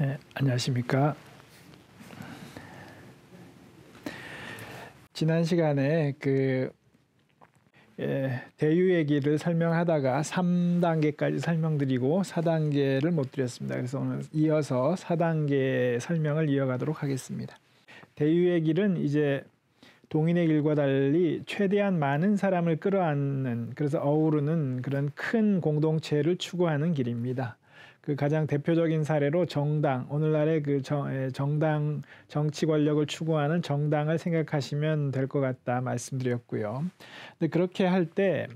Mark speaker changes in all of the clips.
Speaker 1: 네, 안녕하십니까. 지난 시간에 그 예, 대유 얘기를 설명하다가 3단계까지 설명드리고 4단계를 못 드렸습니다. 그래서 오늘 이어서 4단계 설명을 이어가도록 하겠습니다. 대유의 길은 이제 동인의 길과 달리 최대한 많은 사람을 끌어안는 그래서 어우르는 그런 큰 공동체를 추구하는 길입니다. 그 가장 대표적인 사례로 정당 오늘날의 그 정, 정당 정치 권력을 추구하는 정당을 생각하시면 될 것 같다 말씀드렸고요. 근데 그렇게 할 때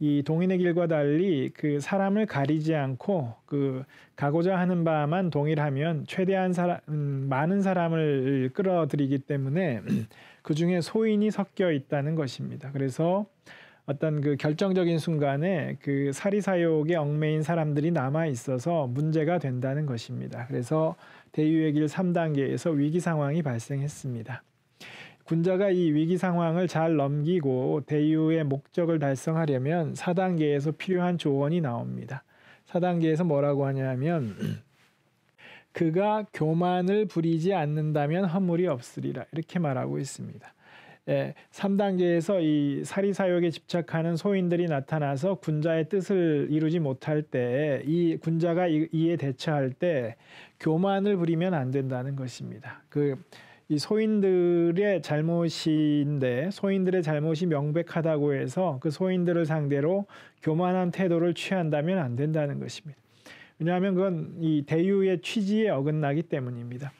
Speaker 1: 이 동인의 길과 달리 그 사람을 가리지 않고 그 가고자 하는 바만 동일하면 최대한 사람 음, 많은 사람을 끌어들이기 때문에 그 중에 소인이 섞여 있다는 것입니다. 그래서 어떤 그 결정적인 순간에 그 사리사욕에 얽매인 사람들이 남아 있어서 문제가 된다는 것입니다. 그래서 대유의 길 3단계에서 위기 상황이 발생했습니다. 군자가 이 위기 상황을 잘 넘기고 대유의 목적을 달성하려면 4단계에서 필요한 조언이 나옵니다. 4단계에서 뭐라고 하냐면 그가 교만을 부리지 않는다면 허물이 없으리라 이렇게 말하고 있습니다. 예, 3단계에서 이 사리 사욕에 집착하는 소인들이 나타나서 군자의 뜻을 이루지 못할 때 이 군자가 이, 이에 대처할 때 교만을 부리면 안 된다는 것입니다. 그 이 소인들의 잘못인데 소인들의 잘못이 명백하다고 해서 그 소인들을 상대로 교만한 태도를 취한다면 안 된다는 것입니다. 왜냐하면 그건 이 대유의 취지에 어긋나기 때문입니다.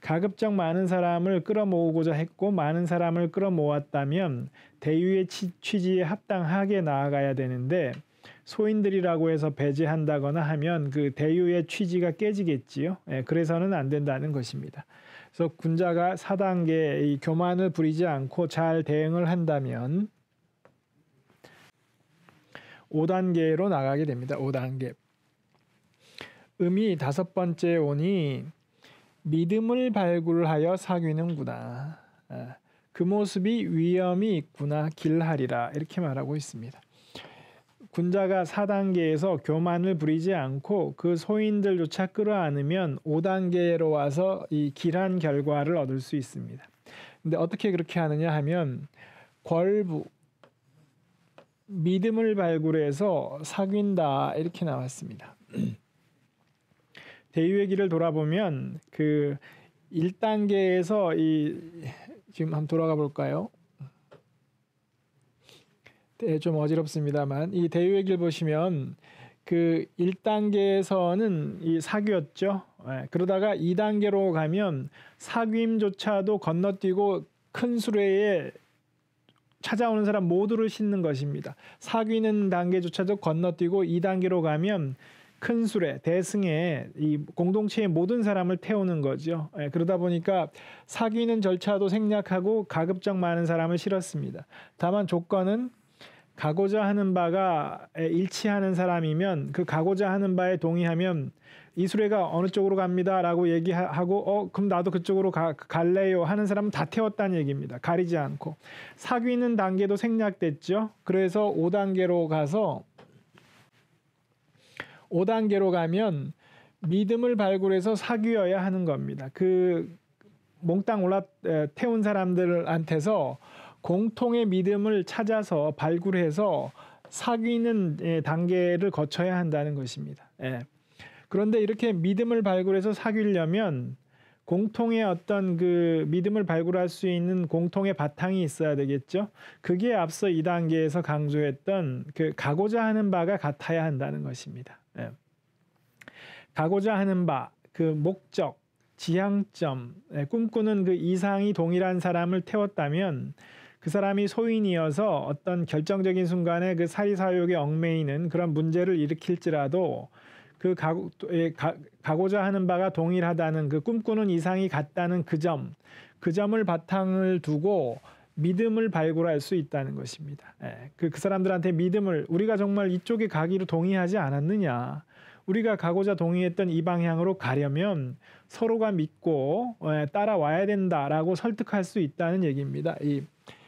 Speaker 1: 가급적 많은 사람을 끌어모으고자 했고 많은 사람을 끌어모았다면 대유의 취지에 합당하게 나아가야 되는데 소인들이라고 해서 배제한다거나 하면 그 대유의 취지가 깨지겠지요. 예, 그래서는 안 된다는 것입니다. 그래서 군자가 4단계 이 교만을 부리지 않고 잘 대응을 한다면 5단계로 나가게 됩니다. 5단계. 음이 다섯 번째 오니 믿음을 발굴하여 사귀는구나. 아, 그 모습이 위험이 있구나 길하리라 이렇게 말하고 있습니다. 군자가 4단계에서 교만을 부리지 않고 그 소인들조차 끌어안으면 5단계로 와서 이 길한 결과를 얻을 수 있습니다. 근데 어떻게 그렇게 하느냐 하면 궐부 믿음을 발굴해서 사귄다 이렇게 나왔습니다. 대유의 길을 돌아보면 그 1단계에서 이 지금 한번 돌아가 볼까요? 네, 좀 어지럽습니다만 이 대유의 길 보시면 그 1단계에서는 이사귀었죠 네, 그러다가 2단계로 가면 사귐조차도 건너뛰고 큰 수레에 찾아오는 사람 모두를 싣는 것입니다. 사귀는 단계조차도 건너뛰고 2단계로 가면 큰 술에 대승에 이 공동체의 모든 사람을 태우는 거죠. 예, 그러다 보니까 사귀는 절차도 생략하고 가급적 많은 사람을 실었습니다. 다만 조건은 가고자 하는 바가 일치하는 사람이면 그 가고자 하는 바에 동의하면 이수레가 어느 쪽으로 갑니다라고 얘기하고 어 그럼 나도 그쪽으로 가, 갈래요 하는 사람은 다 태웠다는 얘기입니다. 가리지 않고 사귀는 단계도 생략됐죠. 그래서 5단계로 가서 5단계로 가면 믿음을 발굴해서 사귀어야 하는 겁니다. 그 몽땅 올라 태운 사람들한테서 공통의 믿음을 찾아서 발굴해서 사귀는 단계를 거쳐야 한다는 것입니다. 예. 그런데 이렇게 믿음을 발굴해서 사귀려면 공통의 어떤 그 믿음을 발굴할 수 있는 공통의 바탕이 있어야 되겠죠. 그게 앞서 이단계에서 강조했던 그 가고자 하는 바가 같아야 한다는 것입니다. 가고자 하는 바, 그 목적, 지향점, 꿈꾸는 그 이상이 동일한 사람을 태웠다면 그 사람이 소인이어서 어떤 결정적인 순간에 그 사리사욕에 얽매이는 그런 문제를 일으킬지라도 그 가고, 가고자 하는 바가 동일하다는 그 꿈꾸는 이상이 같다는 그 점, 그 점을 바탕을 두고 믿음을 발굴할 수 있다는 것입니다. 예, 그, 그 사람들한테 믿음을 우리가 정말 이쪽에 가기로 동의하지 않았느냐. 우리가 가고자 동의했던 이 방향으로 가려면 서로가 믿고 어, 따라와야 된다라고 설득할 수 있다는 얘기입니다. 이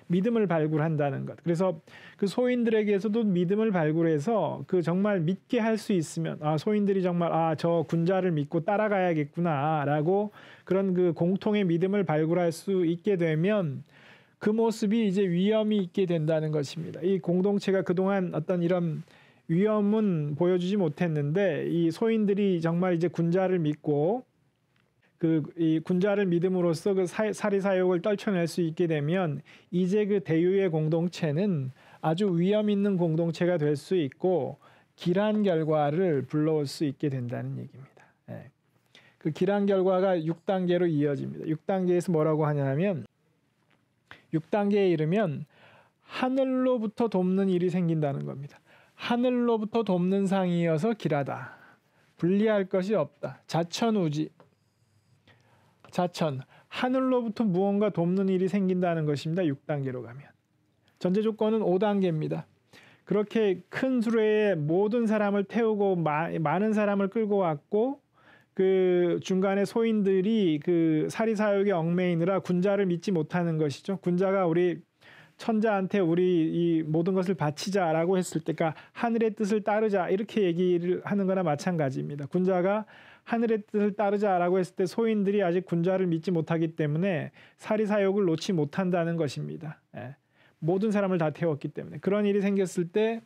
Speaker 1: 믿음을 발굴한다는 것. 그래서 그 소인들에게서도 믿음을 발굴해서 그 정말 믿게 할 수 있으면 아 소인들이 정말 아 저 군자를 믿고 따라가야겠구나라고 그런 그 공통의 믿음을 발굴할 수 있게 되면 그 모습이 이제 위험이 있게 된다는 것입니다. 이 공동체가 그동안 어떤 이런 위험은 보여주지 못했는데 이 소인들이 정말 이제 군자를 믿고 그 이 군자를 믿음으로써 그 사, 사리 사욕을 떨쳐낼 수 있게 되면 이제 그 대유의 공동체는 아주 위험 있는 공동체가 될 수 있고 길한 결과를 불러올 수 있게 된다는 얘기입니다. 예. 그 길한 결과가 6단계로 이어집니다. 6단계에서 뭐라고 하냐면 6단계에 이르면 하늘로부터 돕는 일이 생긴다는 겁니다. 하늘로부터 돕는 상이어서 길하다. 분리할 것이 없다. 자천우지. 자천. 하늘로부터 무언가 돕는 일이 생긴다는 것입니다. 6단계로 가면. 전제 조건은 5단계입니다. 그렇게 큰 수레에 모든 사람을 태우고 마, 많은 사람을 끌고 왔고 그 중간에 소인들이 그 사리사욕에 얽매이느라 군자를 믿지 못하는 것이죠. 군자가 우리 천자한테 우리 이 모든 것을 바치자라고 했을 때가 하늘의 뜻을 따르자 이렇게 얘기를 하는 거나 마찬가지입니다. 군자가 하늘의 뜻을 따르자라고 했을 때 소인들이 아직 군자를 믿지 못하기 때문에 사리사욕을 놓지 못한다는 것입니다. 예. 모든 사람을 다 태웠기 때문에 그런 일이 생겼을 때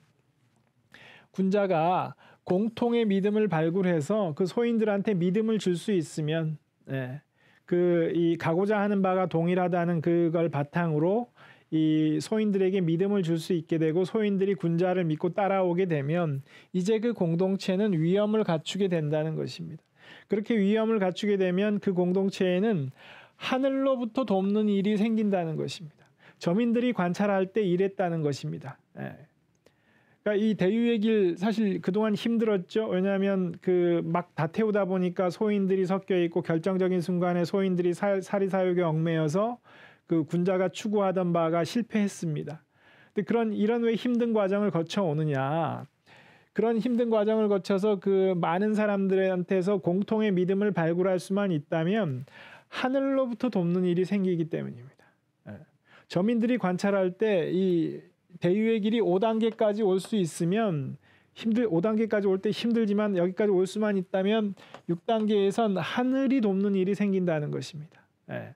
Speaker 1: 군자가 공통의 믿음을 발굴해서 그 소인들한테 믿음을 줄 수 있으면 예. 그이 가고자 하는 바가 동일하다는 그걸 바탕으로 이 소인들에게 믿음을 줄 수 있게 되고 소인들이 군자를 믿고 따라오게 되면 이제 그 공동체는 위험을 갖추게 된다는 것입니다. 그렇게 위험을 갖추게 되면 그 공동체에는 하늘로부터 돕는 일이 생긴다는 것입니다. 저민들이 관찰할 때 이랬다는 것입니다. 예. 그러니까 이 대유의 길 사실 그동안 힘들었죠. 왜냐하면 그 막 다 태우다 보니까 소인들이 섞여 있고 결정적인 순간에 소인들이 사리사욕에 얽매여서 그 군자가 추구하던 바가 실패했습니다. 근데 그런 이런 왜 힘든 과정을 거쳐 오느냐? 그런 힘든 과정을 거쳐서 그 많은 사람들한테서 공통의 믿음을 발굴할 수만 있다면 하늘로부터 돕는 일이 생기기 때문입니다. 예. 저민들이 관찰할 때 이 대유의 길이 5단계까지 올 수 있으면 힘들 5단계까지 올 때 힘들지만 여기까지 올 수만 있다면 6단계에선 하늘이 돕는 일이 생긴다는 것입니다. 예.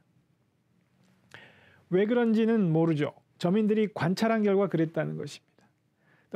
Speaker 1: 왜 그런지는 모르죠. 점인들이 관찰한 결과 그랬다는 것입니다.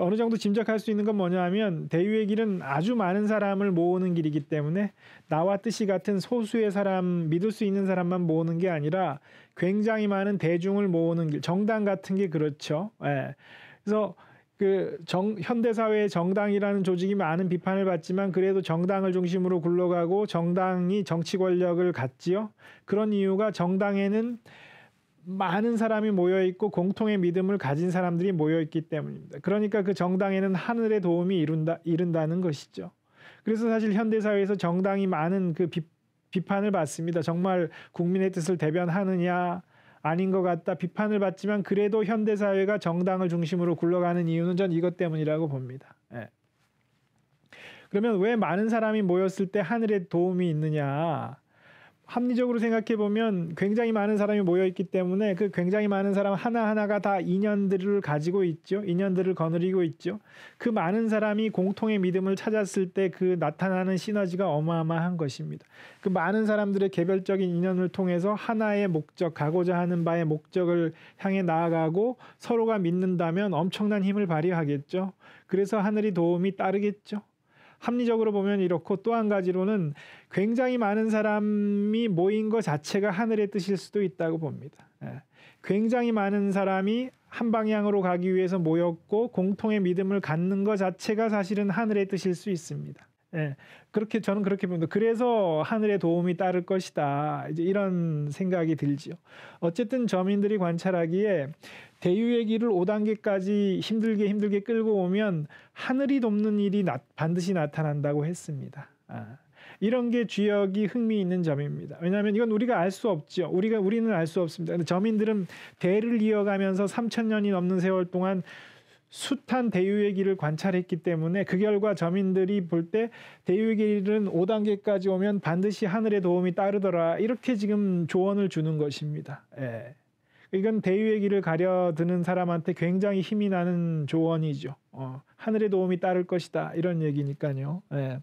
Speaker 1: 어느 정도 짐작할 수 있는 건 뭐냐 하면 대유의 길은 아주 많은 사람을 모으는 길이기 때문에 나와 뜻이 같은 소수의 사람, 믿을 수 있는 사람만 모으는 게 아니라 굉장히 많은 대중을 모으는 길, 정당 같은 게 그렇죠. 예. 그래서 그 정, 현대사회의 정당이라는 조직이 많은 비판을 받지만 그래도 정당을 중심으로 굴러가고 정당이 정치 권력을 갖지요. 그런 이유가 정당에는 많은 사람이 모여 있고 공통의 믿음을 가진 사람들이 모여 있기 때문입니다. 그러니까 그 정당에는 하늘의 도움이 이룬다 이른다는 것이죠. 그래서 사실 현대 사회에서 정당이 많은 그 비, 비판을 받습니다. 정말 국민의 뜻을 대변하느냐 아닌 것 같다 비판을 받지만 그래도 현대 사회가 정당을 중심으로 굴러가는 이유는 전 이것 때문이라고 봅니다. 예. 그러면 왜 많은 사람이 모였을 때 하늘의 도움이 있느냐? 합리적으로 생각해 보면 굉장히 많은 사람이 모여 있기 때문에 그 굉장히 많은 사람 하나하나가 다 인연들을 가지고 있죠. 인연들을 거느리고 있죠. 그 많은 사람이 공통의 믿음을 찾았을 때 그 나타나는 시너지가 어마어마한 것입니다. 그 많은 사람들의 개별적인 인연을 통해서 하나의 목적, 가고자 하는 바의 목적을 향해 나아가고 서로가 믿는다면 엄청난 힘을 발휘하겠죠. 그래서 하늘이 도움이 따르겠죠. 합리적으로 보면 이렇고 또 한 가지로는 굉장히 많은 사람이 모인 것 자체가 하늘의 뜻일 수도 있다고 봅니다. 예. 굉장히 많은 사람이 한 방향으로 가기 위해서 모였고 공통의 믿음을 갖는 것 자체가 사실은 하늘의 뜻일 수 있습니다. 예, 그렇게 저는 그렇게 봅니다. 그래서 하늘의 도움이 따를 것이다. 이제 이런 생각이 들지요. 어쨌든 점인들이 관찰하기에 대유의 길을 5단계까지 힘들게 힘들게 끌고 오면 하늘이 돕는 일이 나, 반드시 나타난다고 했습니다. 아, 이런 게 주역이 흥미 있는 점입니다. 왜냐하면 이건 우리가 알 수 없죠. 우리가 우리는 알 수 없습니다. 근데 점인들은 대를 이어가면서 3천 년이 넘는 세월 동안 숱한 대유의 길을 관찰했기 때문에 그 결과 점인들이 볼 때 대유의 길은 5단계까지 오면 반드시 하늘의 도움이 따르더라 이렇게 지금 조언을 주는 것입니다. 예. 이건 대위의 길을 가려드는 사람한테 굉장히 힘이 나는 조언이죠. 어, 하늘의 도움이 따를 것이다 이런 얘기니까요. 예.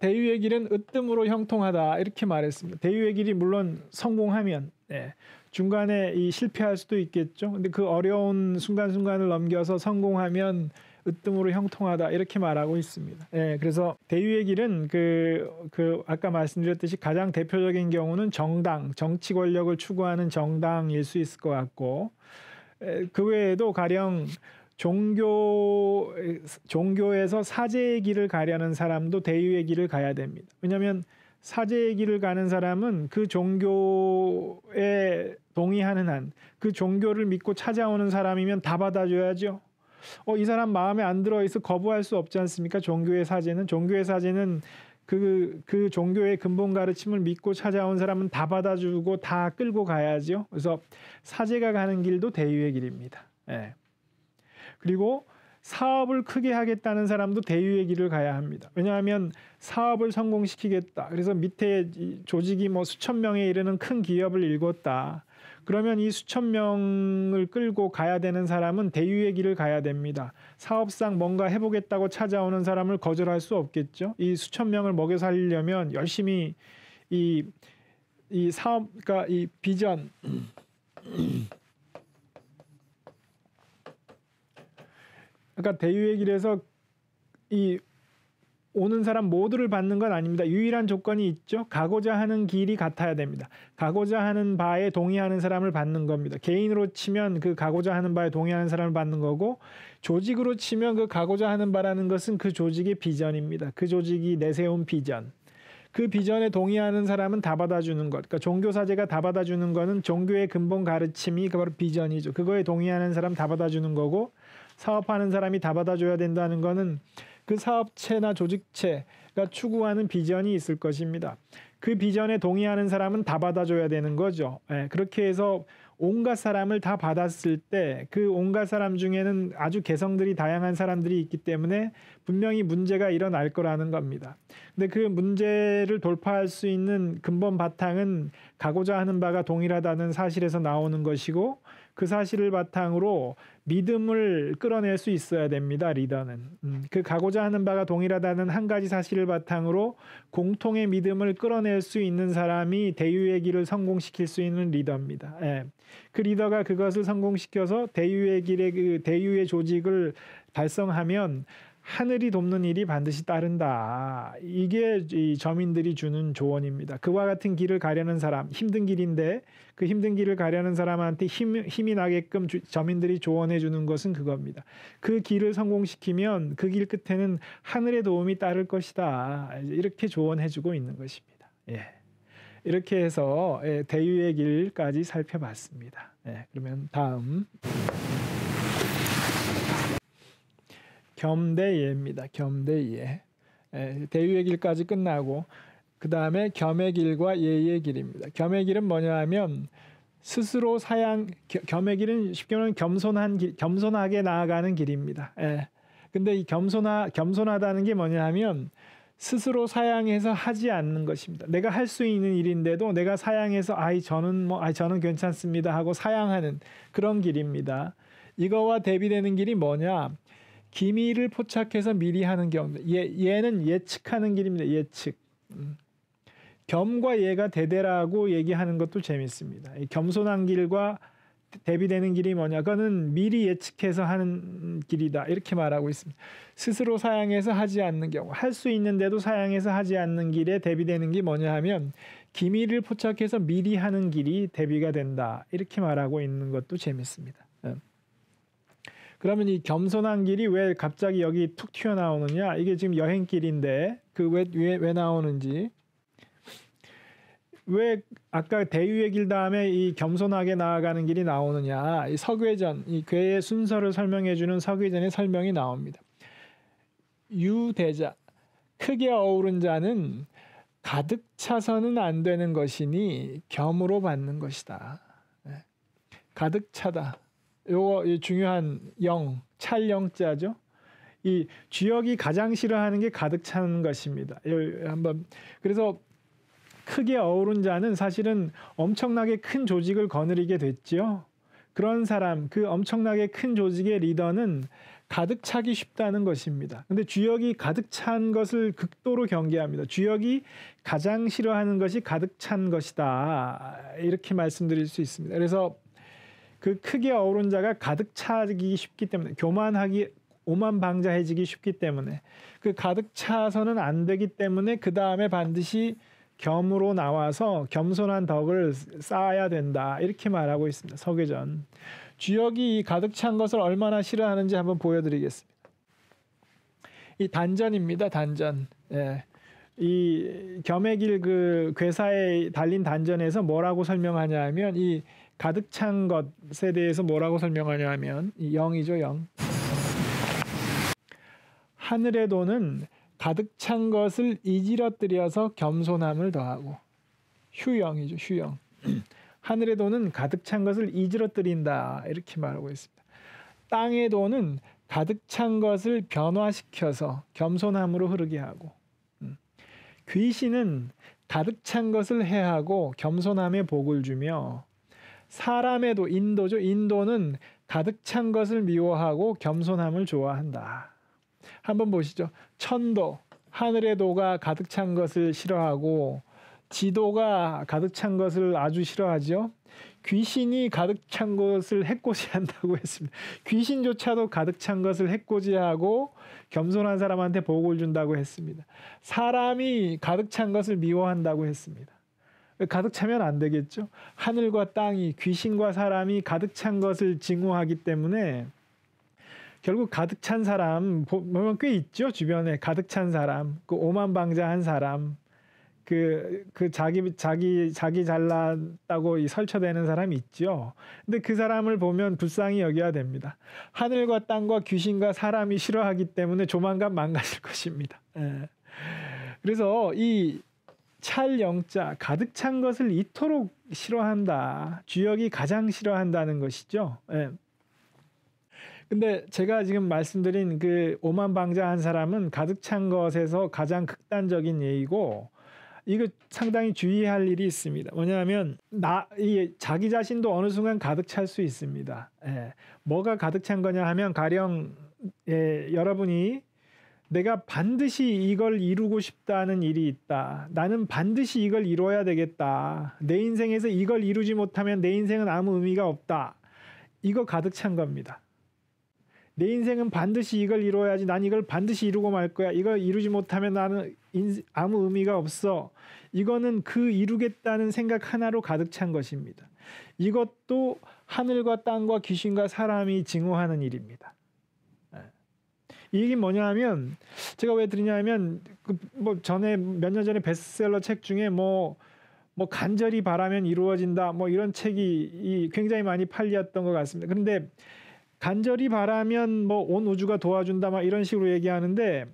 Speaker 1: 대유의 길은 으뜸으로 형통하다 이렇게 말했습니다. 대유의 길이 물론 성공하면 예, 중간에 이 실패할 수도 있겠죠. 근데 그 어려운 순간순간을 넘겨서 성공하면 으뜸으로 형통하다 이렇게 말하고 있습니다. 예, 그래서 대유의 길은 그, 그 아까 말씀드렸듯이 가장 대표적인 경우는 정당, 정치 권력을 추구하는 정당일 수 있을 것 같고 에, 그 외에도 가령 종교 종교에서 사제의 길을 가려는 사람도 대유의 길을 가야 됩니다. 왜냐하면 사제의 길을 가는 사람은 그 종교에 동의하는 한 그 종교를 믿고 찾아오는 사람이면 다 받아줘야죠. 어, 이 사람 마음에 안 들어 있어 거부할 수 없지 않습니까? 종교의 사제는 종교의 사제는 그, 그 종교의 근본 가르침을 믿고 찾아온 사람은 다 받아주고 다 끌고 가야지요. 그래서 사제가 가는 길도 대유의 길입니다. 예. 그리고 사업을 크게 하겠다는 사람도 대유의 길을 가야 합니다. 왜냐하면 사업을 성공시키겠다. 그래서 밑에 조직이 뭐 수천 명에 이르는 큰 기업을 읽었다 그러면 이 수천 명을 끌고 가야 되는 사람은 대유의 길을 가야 됩니다. 사업상 뭔가 해보겠다고 찾아오는 사람을 거절할 수 없겠죠. 이 수천 명을 먹여 살리려면 열심히 이, 이 사업, 그러니까 이 비전, 그러니까 대유의 길에서 이 오는 사람 모두를 받는 건 아닙니다. 유일한 조건이 있죠. 가고자 하는 길이 같아야 됩니다. 가고자 하는 바에 동의하는 사람을 받는 겁니다. 개인으로 치면 그 가고자 하는 바에 동의하는 사람을 받는 거고 조직으로 치면 그 가고자 하는 바라는 것은 그 조직의 비전입니다. 그 조직이 내세운 비전. 그 비전에 동의하는 사람은 다 받아주는 것. 그러니까 종교 사제가 다 받아주는 거는 종교의 근본 가르침이 그 바로 비전이죠. 그거에 동의하는 사람 다 받아주는 거고 사업하는 사람이 다 받아줘야 된다는 거는 그 사업체나 조직체가 추구하는 비전이 있을 것입니다. 그 비전에 동의하는 사람은 다 받아줘야 되는 거죠. 예, 그렇게 해서 온갖 사람을 다 받았을 때 그 온갖 사람 중에는 아주 개성들이 다양한 사람들이 있기 때문에 분명히 문제가 일어날 거라는 겁니다. 근데 그 문제를 돌파할 수 있는 근본 바탕은 가고자 하는 바가 동일하다는 사실에서 나오는 것이고 그 사실을 바탕으로 믿음을 끌어낼 수 있어야 됩니다. 리더는 음, 그 가고자 하는 바가 동일하다는 한 가지 사실을 바탕으로 공통의 믿음을 끌어낼 수 있는 사람이 대유의 길을 성공시킬 수 있는 리더입니다. 예. 그 리더가 그것을 성공시켜서 대유의 길의 그 대유의 조직을 달성하면 하늘이 돕는 일이 반드시 따른다. 이게 이점인들이 주는 조언입니다. 그와 같은 길을 가려는 사람, 힘든 길인데 그 힘든 길을 가려는 사람한테 힘, 힘이 나게끔 주, 저민들이 조언해 주는 것은 그겁니다. 그 길을 성공시키면 그 길 끝에는 하늘의 도움이 따를 것이다. 이렇게 조언해 주고 있는 것입니다. 예. 이렇게 해서 예, 대유의 길까지 살펴봤습니다. 예, 그러면 다음. 겸대예입니다. 겸대예. 대유의 길까지 끝나고 그 다음에 겸의 길과 예의 길입니다. 겸의 길은 뭐냐 하면 스스로 사양 겸의 길은 쉽게 말하면 겸손한 길, 겸손하게 나아가는 길입니다. 예. 근데 이 겸손하 겸손하다는 게 뭐냐 하면 스스로 사양해서 하지 않는 것입니다. 내가 할 수 있는 일인데도 내가 사양해서 아이 저는 뭐 아이 저는 괜찮습니다 하고 사양하는 그런 길입니다. 이거와 대비되는 길이 뭐냐? 기미를 포착해서 미리 하는 경우. 예, 예는 예측하는 길입니다. 예측. 음. 겸과 예가 대대라고 얘기하는 것도 재밌습니다. 겸손한 길과 대비되는 길이 뭐냐? 그거는 미리 예측해서 하는 길이다. 이렇게 말하고 있습니다. 스스로 사양해서 하지 않는 경우, 할 수 있는데도 사양해서 하지 않는 길에 대비되는 게 뭐냐 하면 기미를 포착해서 미리 하는 길이 대비가 된다. 이렇게 말하고 있는 것도 재밌습니다. 음. 그러면 이 겸손한 길이 왜 갑자기 여기 툭 튀어나오느냐? 이게 지금 여행길인데 그 왜왜 왜, 왜 나오는지 왜 아까 대유의 길 다음에 이 겸손하게 나아가는 길이 나오느냐? 이 서괴전 이 괴의 순서를 설명해 주는 서괴전의 설명이 나옵니다. 유대자 크게 어우른 자는 가득 차서는 안 되는 것이니 겸으로 받는 것이다. 네. 가득 차다. 요거 중요한 영 찰영자죠. 이 주역이 가장 싫어하는 게 가득 찬 것입니다. 한번 그래서 크게 어우른 자는 사실은 엄청나게 큰 조직을 거느리게 됐죠 그런 사람, 그 엄청나게 큰 조직의 리더는 가득 차기 쉽다는 것입니다. 근데 주역이 가득 찬 것을 극도로 경계합니다. 주역이 가장 싫어하는 것이 가득 찬 것이다. 이렇게 말씀드릴 수 있습니다. 그래서 그 크게 어우른 자가 가득 차기 쉽기 때문에 교만하기 오만 방자해지기 쉽기 때문에 그 가득 차서는 안 되기 때문에 그 다음에 반드시 겸으로 나와서 겸손한 덕을 쌓아야 된다 이렇게 말하고 있습니다. 서계전 주역이 가득 찬 것을 얼마나 싫어하는지 한번 보여드리겠습니다. 이 단전입니다. 단전. 예. 이 겸해길 그 괴사에 달린 단전에서 뭐라고 설명하냐면 이 가득 찬 것에 대해서 뭐라고 설명하냐면 이 영이죠 영. 하늘의 도는 가득 찬 것을 이지러뜨려서 겸손함을 더하고 휴영이죠 휴영. 하늘의 도는 가득 찬 것을 이지러뜨린다 이렇게 말하고 있습니다. 땅의 도는 가득 찬 것을 변화시켜서 겸손함으로 흐르게 하고 귀신은 가득 찬 것을 해하고 겸손함에 복을 주며 사람에도 인도죠. 인도는 가득 찬 것을 미워하고 겸손함을 좋아한다. 한번 보시죠. 천도 하늘의 도가 가득 찬 것을 싫어하고 지도가 가득 찬 것을 아주 싫어하지 귀신이 가득 찬 것을 해코지한다고 했습니다. 귀신조차도 가득 찬 것을 해코지하고 겸손한 사람한테 복을 준다고 했습니다. 사람이 가득 찬 것을 미워한다고 했습니다. 가득 차면 안 되겠죠. 하늘과 땅이 귀신과 사람이 가득 찬 것을 증오하기 때문에 결국 가득 찬 사람 보면 꽤 있죠 주변에 가득 찬 사람 그 오만방자한 사람 그, 그 자기, 자기, 자기 잘났다고 이 설쳐대는 사람이 있죠. 근데 그 사람을 보면 불쌍히 여겨야 됩니다. 하늘과 땅과 귀신과 사람이 싫어하기 때문에 조만간 망가질 것입니다. 예. 그래서 이 찰영자 가득 찬 것을 이토록 싫어한다. 주역이 가장 싫어한다는 것이죠. 예. 근데 제가 지금 말씀드린 그 오만방자한 사람은 가득 찬 것에서 가장 극단적인 예이고 이거 상당히 주의할 일이 있습니다. 뭐냐면나 이 자기 자신도 어느 순간 가득 찰 수 있습니다. 예. 뭐가 가득 찬 거냐 하면 가령 예, 여러분이 내가 반드시 이걸 이루고 싶다는 일이 있다. 나는 반드시 이걸 이뤄야 되겠다. 내 인생에서 이걸 이루지 못하면 내 인생은 아무 의미가 없다. 이거 가득 찬 겁니다. 내 인생은 반드시 이걸 이루어야지. 난 이걸 반드시 이루고 말 거야. 이걸 이루지 못하면 나는 인, 아무 의미가 없어. 이거는 그 이루겠다는 생각 하나로 가득 찬 것입니다. 이것도 하늘과 땅과 귀신과 사람이 증오하는 일입니다. 예. 이 얘기는 뭐냐 하면 제가 왜 드리냐 하면 그뭐 전에 몇 년 전에 베스트셀러 책 중에 뭐뭐 뭐 간절히 바라면 이루어진다 뭐 이런 책이 굉장히 많이 팔렸던 것 같습니다. 그런데 간절히 바라면 뭐 온 우주가 도와준다 막 이런 식으로 얘기하는데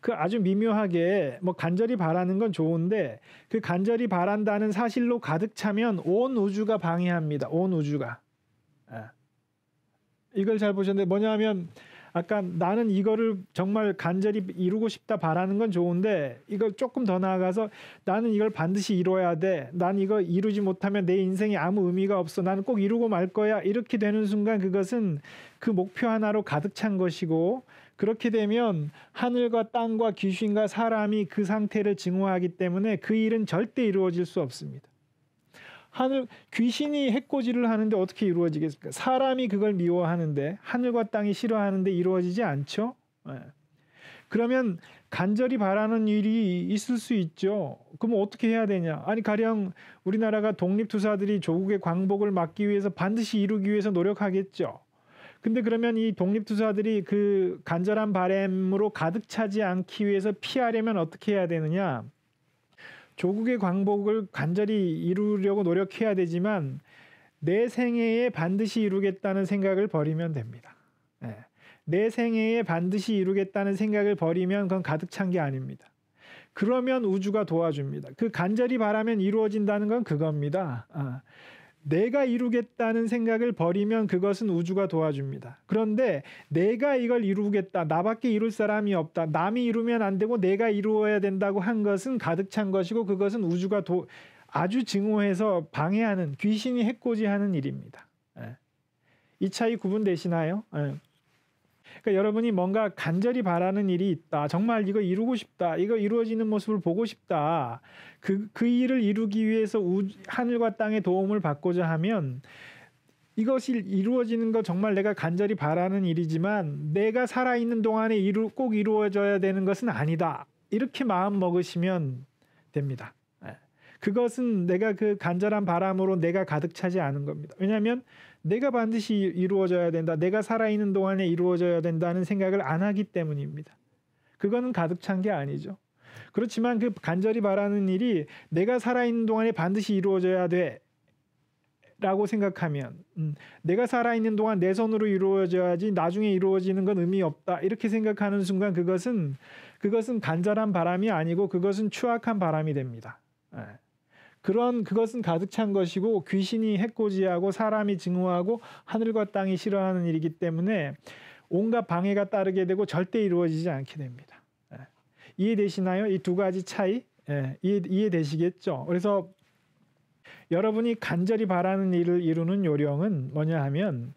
Speaker 1: 그 아주 미묘하게 뭐 간절히 바라는 건 좋은데 그 간절히 바란다는 사실로 가득 차면 온 우주가 방해합니다. 온 우주가. 예. 이걸 잘 보셨는데 뭐냐면 하 아까 나는 이거를 정말 간절히 이루고 싶다 바라는 건 좋은데 이걸 조금 더 나아가서 나는 이걸 반드시 이뤄야 돼. 난 이거 이루지 못하면 내 인생에 아무 의미가 없어. 나는 꼭 이루고 말 거야. 이렇게 되는 순간 그것은 그 목표 하나로 가득 찬 것이고 그렇게 되면 하늘과 땅과 귀신과 사람이 그 상태를 증오하기 때문에 그 일은 절대 이루어질 수 없습니다. 하늘 귀신이 해코지를 하는데 어떻게 이루어지겠습니까? 사람이 그걸 미워하는데 하늘과 땅이 싫어하는데 이루어지지 않죠. 예. 그러면 간절히 바라는 일이 있을 수 있죠. 그럼 어떻게 해야 되냐? 아니 가령 우리나라가 독립투사들이 조국의 광복을 막기 위해서 반드시 이루기 위해서 노력하겠죠. 근데 그러면 이 독립투사들이 그 간절한 바램으로 가득 차지 않기 위해서 피하려면 어떻게 해야 되느냐? 조국의 광복을 간절히 이루려고 노력해야 되지만 내 생애에 반드시 이루겠다는 생각을 버리면 됩니다. 네. 내 생애에 반드시 이루겠다는 생각을 버리면 그건 가득 찬 게 아닙니다. 그러면 우주가 도와줍니다. 그 간절히 바라면 이루어진다는 건 그겁니다. 아. 내가 이루겠다는 생각을 버리면 그것은 우주가 도와줍니다. 그런데 내가 이걸 이루겠다. 나밖에 이룰 사람이 없다. 남이 이루면 안 되고 내가 이루어야 된다고 한 것은 가득 찬 것이고 그것은 우주가 도 아주 증오해서 방해하는 귀신이 해코지하는 일입니다. 예. 이 차이 구분되시나요? 예. 그러니까 여러분이 뭔가 간절히 바라는 일이 있다. 정말 이거 이루고 싶다. 이거 이루어지는 모습을 보고 싶다. 그, 그 일을 이루기 위해서 우, 하늘과 땅의 도움을 받고자 하면 이것이 이루어지는 거 정말 내가 간절히 바라는 일이지만 내가 살아있는 동안에 이루, 꼭 이루어져야 되는 것은 아니다. 이렇게 마음 먹으시면 됩니다. 예. 그것은 내가 그 간절한 바람으로 내가 가득 차지 않은 겁니다. 왜냐하면 내가 반드시 이루어져야 된다. 내가 살아있는 동안에 이루어져야 된다는 생각을 안 하기 때문입니다. 그거는 가득 찬 게 아니죠. 그렇지만 그 간절히 바라는 일이 내가 살아있는 동안에 반드시 이루어져야 돼. 라고 생각하면 음, 내가 살아있는 동안 내 손으로 이루어져야지 나중에 이루어지는 건 의미 없다 이렇게 생각하는 순간 그것은 그것은 간절한 바람이 아니고 그것은 추악한 바람이 됩니다. 예. 그런 그것은 가득 찬 것이고 귀신이 해코지하고 사람이 증오하고 하늘과 땅이 싫어하는 일이기 때문에 온갖 방해가 따르게 되고 절대 이루어지지 않게 됩니다. 예. 이해되시나요? 이 두 가지 차이 예. 이해, 이해되시겠죠? 그래서 여러분이 간절히 바라는 일을 이루는 요령은 뭐냐 하면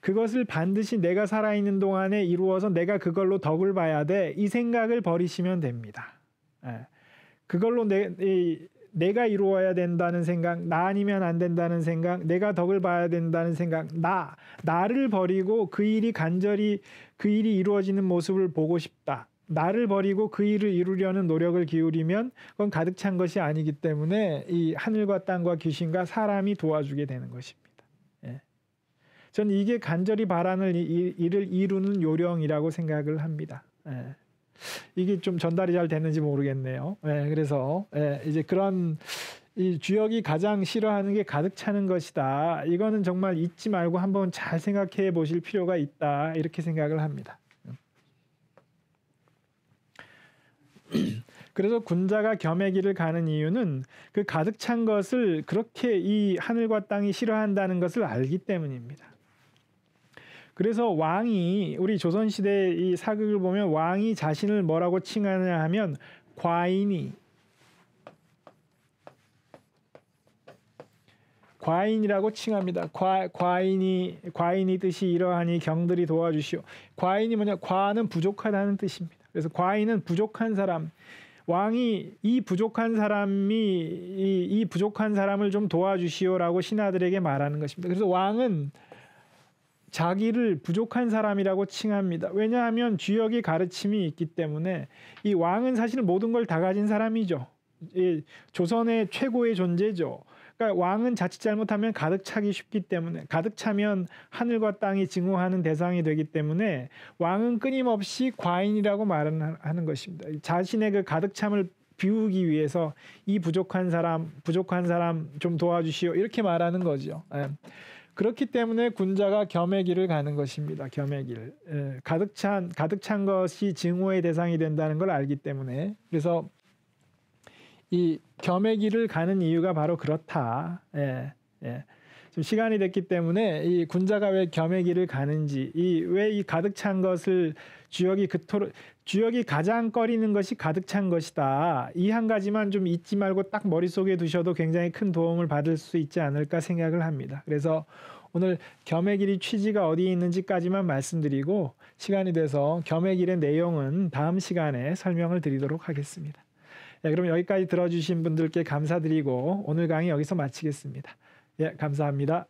Speaker 1: 그것을 반드시 내가 살아있는 동안에 이루어서 내가 그걸로 덕을 봐야 돼. 이 생각을 버리시면 됩니다. 예. 그걸로 내, 이, 내가 이루어야 된다는 생각, 나 아니면 안 된다는 생각, 내가 덕을 봐야 된다는 생각, 나, 나를 버리고 그 일이 간절히 그 일이 이루어지는 모습을 보고 싶다. 나를 버리고 그 일을 이루려는 노력을 기울이면 그건 가득 찬 것이 아니기 때문에 이 하늘과 땅과 귀신과 사람이 도와주게 되는 것입니다. 예. 전 이게 간절히 바라는 일을 이루는 요령이라고 생각을 합니다. 예. 이게 좀 전달이 잘 됐는지 모르겠네요. 예, 그래서 예, 이제 그런 이 주역이 가장 싫어하는 게 가득 차는 것이다. 이거는 정말 잊지 말고 한번 잘 생각해 보실 필요가 있다. 이렇게 생각을 합니다. 그래서 군자가 겸해기를 가는 이유는 그 가득 찬 것을 그렇게 이 하늘과 땅이 싫어한다는 것을 알기 때문입니다. 그래서 왕이 우리 조선 시대 이 사극을 보면 왕이 자신을 뭐라고 칭하냐 하면 과인이 과인이라고 칭합니다. 과, 과인이 과인이 뜻이 이러하니 경들이 도와주시오. 과인이 뭐냐? 과는 부족하다는 뜻입니다. 그래서 과인은 부족한 사람. 왕이 이 부족한 사람이 이, 이 부족한 사람을 좀 도와주시오라고 신하들에게 말하는 것입니다. 그래서 왕은 자기를 부족한 사람이라고 칭합니다. 왜냐하면 주역의 가르침이 있기 때문에 이 왕은 사실 모든 걸 다 가진 사람이죠. 조선의 최고의 존재죠. 그러니까 왕은 자칫 잘못하면 가득 차기 쉽기 때문에 가득 차면 하늘과 땅이 증오하는 대상이 되기 때문에 왕은 끊임없이 과인이라고 말하는 것입니다. 자신의 그 가득 참을 비우기 위해서 이 부족한 사람, 부족한 사람 좀 도와주시오 이렇게 말하는 거죠. 예. 그렇기 때문에 군자가 겸의 길을 가는 것입니다. 겸의 길. 예, 가득 찬 가득 찬 것이 증오의 대상이 된다는 걸 알기 때문에 그래서 이 겸의 길을 가는 이유가 바로 그렇다. 예. 예. 좀 시간이 됐기 때문에 이 군자가 왜 겸해기를 가는지 이 왜 이 가득 찬 것을 주역이 그토록 주역이 가장 꺼리는 것이 가득 찬 것이다. 이 한 가지만 좀 잊지 말고 딱 머릿속에 두셔도 굉장히 큰 도움을 받을 수 있지 않을까 생각을 합니다. 그래서 오늘 겸해 길이 취지가 어디에 있는지까지만 말씀드리고 시간이 돼서 겸해 길의 내용은 다음 시간에 설명을 드리도록 하겠습니다. 네, 그럼 여기까지 들어주신 분들께 감사드리고 오늘 강의 여기서 마치겠습니다. 예, 감사합니다.